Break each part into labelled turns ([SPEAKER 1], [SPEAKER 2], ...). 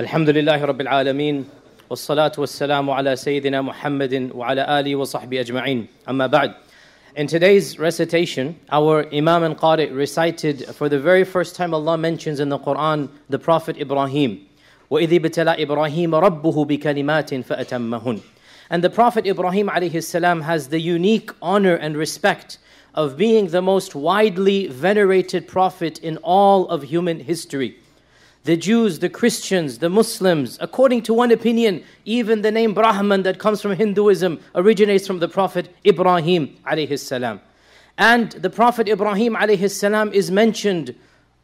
[SPEAKER 1] الحمد لله رب العالمين والصلاة والسلام على سيدنا محمد wa آله وصحبه wa sahbi ajma'in. Amma In today's recitation, our Imam and Qari recited for the very first time Allah mentions in the Quran the Prophet Ibrahim. وَإِذِ ابْتَلَى إِبْرَاهِيمَ رَبُّهُ بِكَلِمَاتٍ فَأَتَمَّهُنَّ And the Prophet Ibrahim alayhi salam has the unique honor and respect of being the most widely venerated prophet in all of human history the Jews, the Christians, the Muslims, according to one opinion, even the name Brahman that comes from Hinduism originates from the Prophet Ibrahim alayhi salam. And the Prophet Ibrahim alayhi salam is mentioned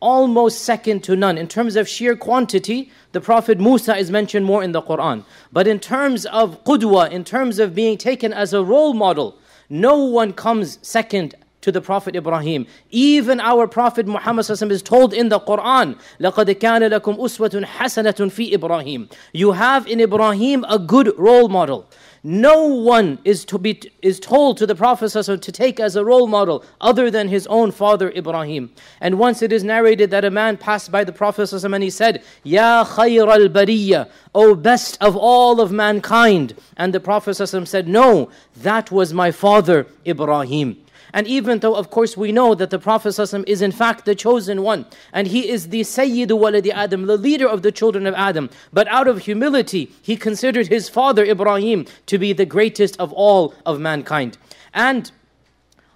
[SPEAKER 1] almost second to none. In terms of sheer quantity, the Prophet Musa is mentioned more in the Quran. But in terms of qudwa, in terms of being taken as a role model, no one comes second to the Prophet Ibrahim. Even our Prophet Muhammad is told in the Quran, لَقَدْ كَانَ لَكُمْ أُسْوَةٌ حَسَنَةٌ فِي Ibrahim. You have in Ibrahim a good role model. No one is to be is told to the Prophet to take as a role model other than his own father Ibrahim. And once it is narrated that a man passed by the Prophet and he said, Ya khayr al bariyya, O best of all of mankind. And the Prophet said, No, that was my father Ibrahim. And even though, of course, we know that the Prophet is in fact the chosen one, and he is the Sayyid waladi Adam, the leader of the children of Adam. But out of humility, he considered his father Ibrahim to be the greatest of all of mankind. And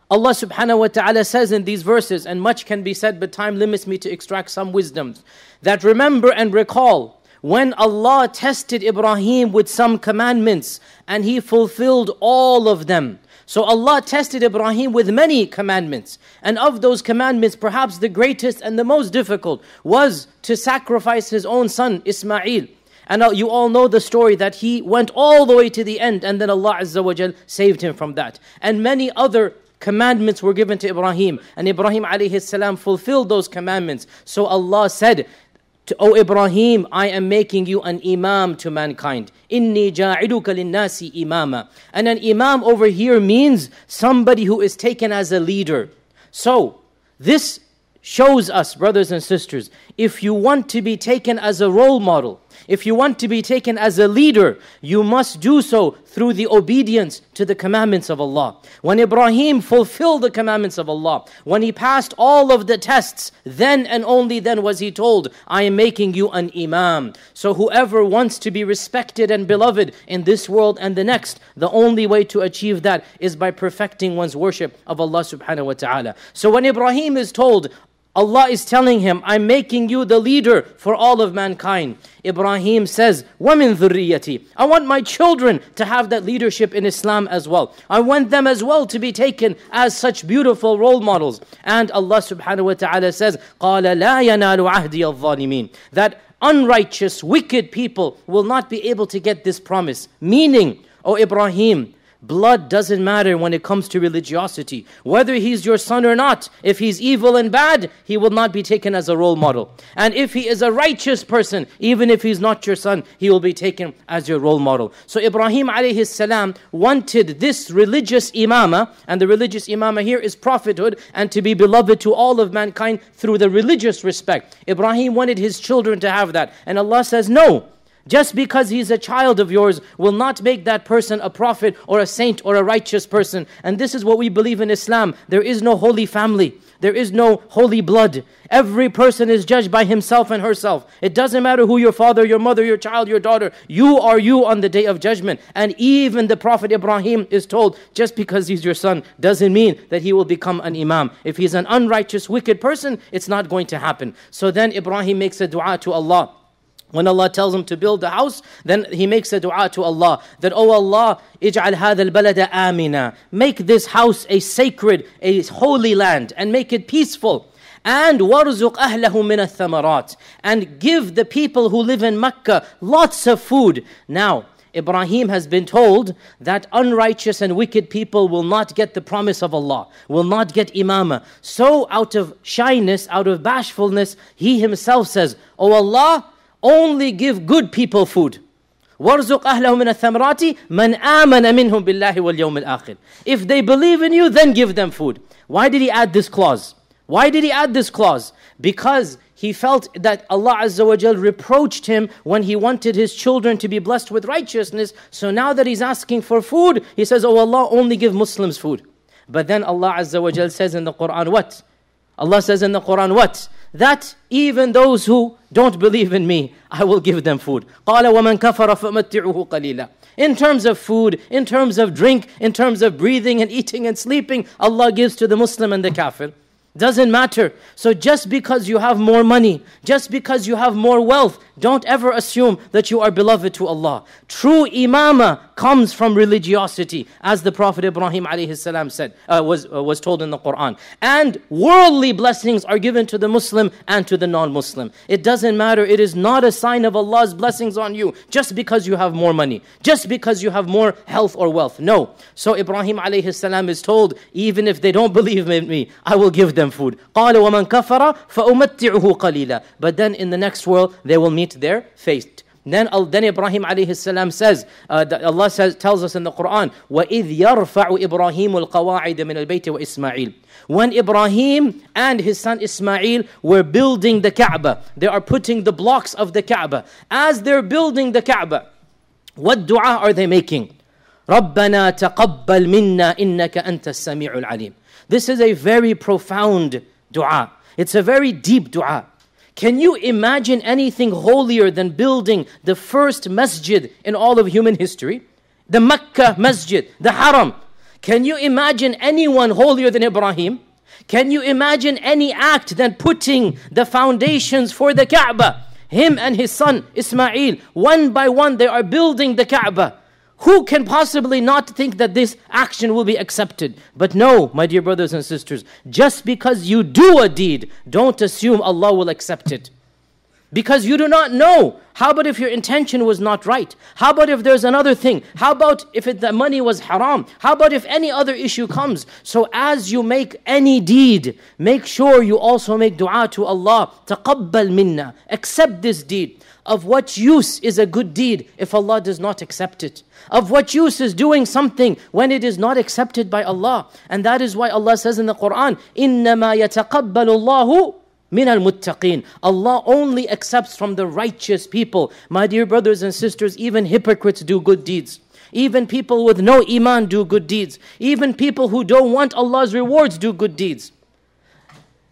[SPEAKER 1] Allah subhanahu wa ta'ala says in these verses, and much can be said, but time limits me to extract some wisdoms, that remember and recall when Allah tested Ibrahim with some commandments and he fulfilled all of them. So Allah tested Ibrahim with many commandments. And of those commandments, perhaps the greatest and the most difficult was to sacrifice his own son, Ismail. And uh, you all know the story that he went all the way to the end and then Allah Azza wa Jal saved him from that. And many other commandments were given to Ibrahim and Ibrahim alayhi salam fulfilled those commandments. So Allah said to, O Ibrahim, I am making you an imam to mankind. Inni ja'iduka linnasi imama. And an imam over here means somebody who is taken as a leader. So, this shows us, brothers and sisters, if you want to be taken as a role model, if you want to be taken as a leader, you must do so through the obedience to the commandments of Allah. When Ibrahim fulfilled the commandments of Allah, when he passed all of the tests, then and only then was he told, I am making you an imam. So whoever wants to be respected and beloved in this world and the next, the only way to achieve that is by perfecting one's worship of Allah subhanahu wa ta'ala. So when Ibrahim is told, Allah is telling him, I'm making you the leader for all of mankind. Ibrahim says, Women dhurriyati. I want my children to have that leadership in Islam as well. I want them as well to be taken as such beautiful role models. And Allah subhanahu wa ta'ala says, قَالَ لَا يَنَالُ عَهْدِيَ الظَّالِمِينَ That unrighteous, wicked people will not be able to get this promise. Meaning, O Ibrahim, Blood doesn't matter when it comes to religiosity. Whether he's your son or not, if he's evil and bad, he will not be taken as a role model. And if he is a righteous person, even if he's not your son, he will be taken as your role model. So Ibrahim alayhi salam wanted this religious imama, and the religious imama here is prophethood, and to be beloved to all of mankind through the religious respect. Ibrahim wanted his children to have that. And Allah says, no. Just because he's a child of yours will not make that person a prophet or a saint or a righteous person. And this is what we believe in Islam. There is no holy family. There is no holy blood. Every person is judged by himself and herself. It doesn't matter who your father, your mother, your child, your daughter. You are you on the day of judgment. And even the Prophet Ibrahim is told just because he's your son doesn't mean that he will become an imam. If he's an unrighteous, wicked person, it's not going to happen. So then Ibrahim makes a dua to Allah. When Allah tells him to build the house, then he makes a dua to Allah that, Oh Allah, إجعل هذا البلد آمِناً, Make this house a sacred, a holy land, and make it peaceful. And warzuq ahlahu min thamarat. And give the people who live in Mecca lots of food. Now, Ibrahim has been told that unrighteous and wicked people will not get the promise of Allah, will not get imamah. So, out of shyness, out of bashfulness, he himself says, Oh Allah, only give good people food. وَارْزُقْ أَهْلَهُ مِنَ الثَّمْرَاتِ مَنْ آمَنَ مِنْهُمْ بِاللَّهِ وَالْيَوْمِ الْآخِرِ If they believe in you, then give them food. Why did he add this clause? Why did he add this clause? Because he felt that Allah Azza wa Jal reproached him when he wanted his children to be blessed with righteousness. So now that he's asking for food, he says, Oh Allah, only give Muslims food. But then Allah Azza wa Jal says in the Quran, what? Allah says in the Quran, what? that even those who don't believe in me, I will give them food. قَالَ وَمَنْ كَفَرَ قَلِيلًا In terms of food, in terms of drink, in terms of breathing and eating and sleeping, Allah gives to the Muslim and the kafir. Doesn't matter. So just because you have more money, just because you have more wealth, don't ever assume that you are beloved to Allah. True imama comes from religiosity, as the Prophet Ibrahim alayhi said, uh, was, uh, was told in the Quran. And worldly blessings are given to the Muslim and to the non-Muslim. It doesn't matter. It is not a sign of Allah's blessings on you just because you have more money, just because you have more health or wealth. No. So Ibrahim alayhi is told, even if they don't believe in me, I will give them them food. قَالَ وَمَنْ كَفَرَ فَأُمَتِّعُهُ قَلِيلًا But then in the next world, they will meet their fate. Then, then Ibrahim alayhi salam says, uh, Allah says, tells us in the Quran, وَإِذْ يَرْفَعُ إِبْرَاهِيمُ الْقَوَاعِدَ مِنَ الْبَيْتِ وَإِسْمَعِيلِ When Ibrahim and his son Ismail were building the Kaaba, they are putting the blocks of the Kaaba. As they're building the Kaaba, what dua are they making? رَبَّنَا تَقَبَّلْ مِنَّا إِنَّكَ أَنْتَ السَّمِيعُ الْعَلِيمُ this is a very profound dua. It's a very deep dua. Can you imagine anything holier than building the first masjid in all of human history? The Mecca masjid, the haram. Can you imagine anyone holier than Ibrahim? Can you imagine any act than putting the foundations for the Kaaba? Him and his son Ismail, one by one, they are building the Kaaba. Who can possibly not think that this action will be accepted? But no, my dear brothers and sisters, just because you do a deed, don't assume Allah will accept it. Because you do not know. How about if your intention was not right? How about if there's another thing? How about if it, the money was haram? How about if any other issue comes? So, as you make any deed, make sure you also make dua to Allah. Taqabbal minna. Accept this deed. Of what use is a good deed if Allah does not accept it? Of what use is doing something when it is not accepted by Allah? And that is why Allah says in the Quran, إِنَّمَا يَتَقَبَّلُ اللَّهُ Min al muttaqin. Allah only accepts from the righteous people. My dear brothers and sisters, even hypocrites do good deeds. Even people with no iman do good deeds. Even people who don't want Allah's rewards do good deeds.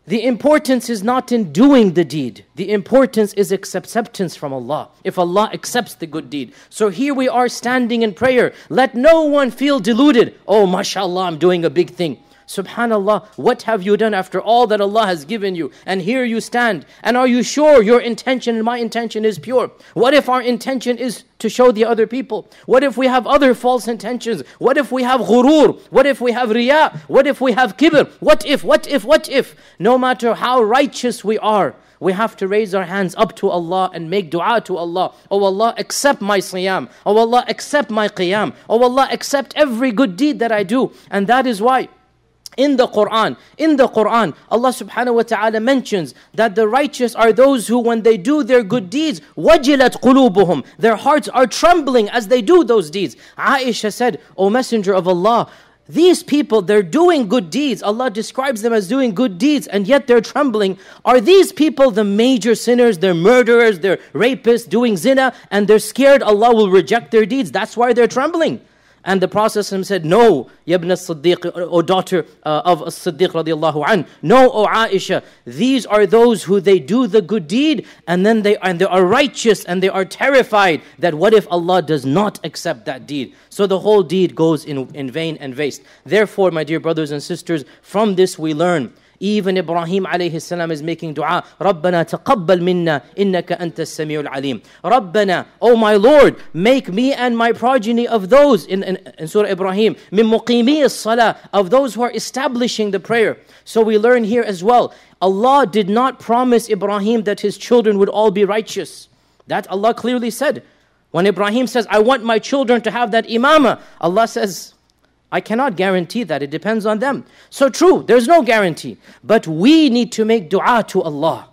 [SPEAKER 1] The importance is not in doing the deed. The importance is acceptance from Allah. If Allah accepts the good deed. So here we are standing in prayer. Let no one feel deluded. Oh, mashallah, I'm doing a big thing. Subhanallah, what have you done after all that Allah has given you? And here you stand. And are you sure your intention and my intention is pure? What if our intention is to show the other people? What if we have other false intentions? What if we have ghurur? What if we have riyah? What if we have kibr? What if, what if, what if? No matter how righteous we are, we have to raise our hands up to Allah and make dua to Allah. Oh Allah, accept my siyam. Oh Allah, accept my qiyam. Oh Allah, accept every good deed that I do. And that is why in the Quran. In the Quran, Allah subhanahu wa ta'ala mentions that the righteous are those who, when they do their good deeds, wajilat qulubuhum. Their hearts are trembling as they do those deeds. Aisha said, O Messenger of Allah, these people, they're doing good deeds. Allah describes them as doing good deeds, and yet they're trembling. Are these people the major sinners? They're murderers, they're rapists, doing zina, and they're scared Allah will reject their deeds. That's why they're trembling. And the Prophet said, No, Yabna Siddiq, O daughter uh, of Siddiq an, no, O Aisha, these are those who they do the good deed and then they, and they are righteous and they are terrified that what if Allah does not accept that deed? So the whole deed goes in, in vain and waste. Therefore, my dear brothers and sisters, from this we learn even Ibrahim alayhi salam is making dua, رَبَّنَا تَقَبَّلْ مِنَّا إِنَّكَ أَنْتَ السَّمِيعُ الْعَلِيمُ رَبَّنَا Oh my Lord, make me and my progeny of those in, in, in Surah Ibrahim, مِن الصَّلَاةِ Of those who are establishing the prayer. So we learn here as well, Allah did not promise Ibrahim that his children would all be righteous. That Allah clearly said. When Ibrahim says, I want my children to have that imamah, Allah says, I cannot guarantee that. It depends on them. So true, there's no guarantee. But we need to make dua to Allah.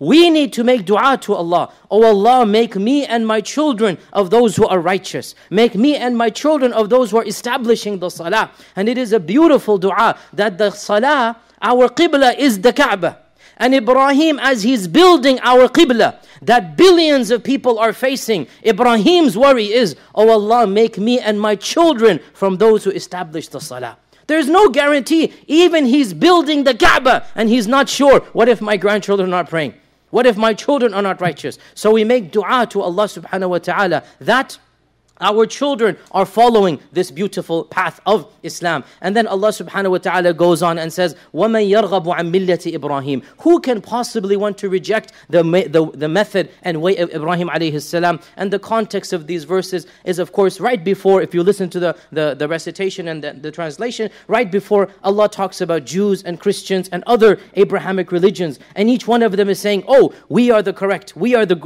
[SPEAKER 1] We need to make dua to Allah. Oh Allah, make me and my children of those who are righteous. Make me and my children of those who are establishing the salah. And it is a beautiful dua that the salah, our qibla is the Kaaba. And Ibrahim, as he's building our Qibla, that billions of people are facing, Ibrahim's worry is, Oh Allah, make me and my children from those who establish the Salah. There's no guarantee. Even he's building the Kaaba and he's not sure. What if my grandchildren are praying? What if my children are not righteous? So we make dua to Allah subhanahu wa ta'ala that our children are following this beautiful path of Islam. And then Allah subhanahu wa ta'ala goes on and says, وَمَن يَرْغَبُ عَن مِلَّةِ إِبْرَاهِيم Who can possibly want to reject the, the, the method and way of Ibrahim alayhi salam? And the context of these verses is of course right before, if you listen to the, the, the recitation and the, the translation, right before Allah talks about Jews and Christians and other Abrahamic religions. And each one of them is saying, oh, we are the correct, we are the,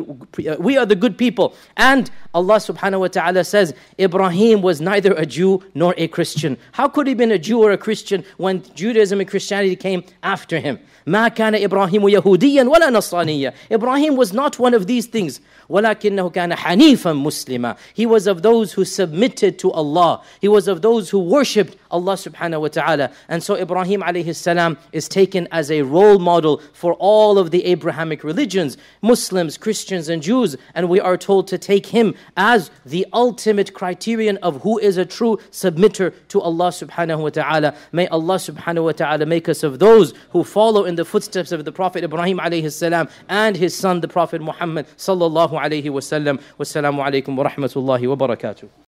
[SPEAKER 1] we are the good people. And Allah subhanahu wa ta'ala says Ibrahim was neither a Jew nor a Christian. How could he have been a Jew or a Christian when Judaism and Christianity came after him? ما كان إبراهيم يهوديا ولا نصرانيا Ibrahim was not one of these things ولكنه كان حنيفا مسلما He was of those who submitted to Allah He was of those who worshipped Allah subhanahu wa ta'ala And so Ibrahim alayhi salam is taken as a role model for all of the Abrahamic religions Muslims, Christians and Jews And we are told to take him as the ultimate criterion of who is a true submitter to Allah subhanahu wa ta'ala May Allah subhanahu wa ta'ala make us of those who follow in the footsteps of the Prophet Ibrahim alayhi salam and his son the Prophet Muhammad sallallahu alayhi wa sallam. Wassalamu alaykum wa rahmatullahi wa barakatuh.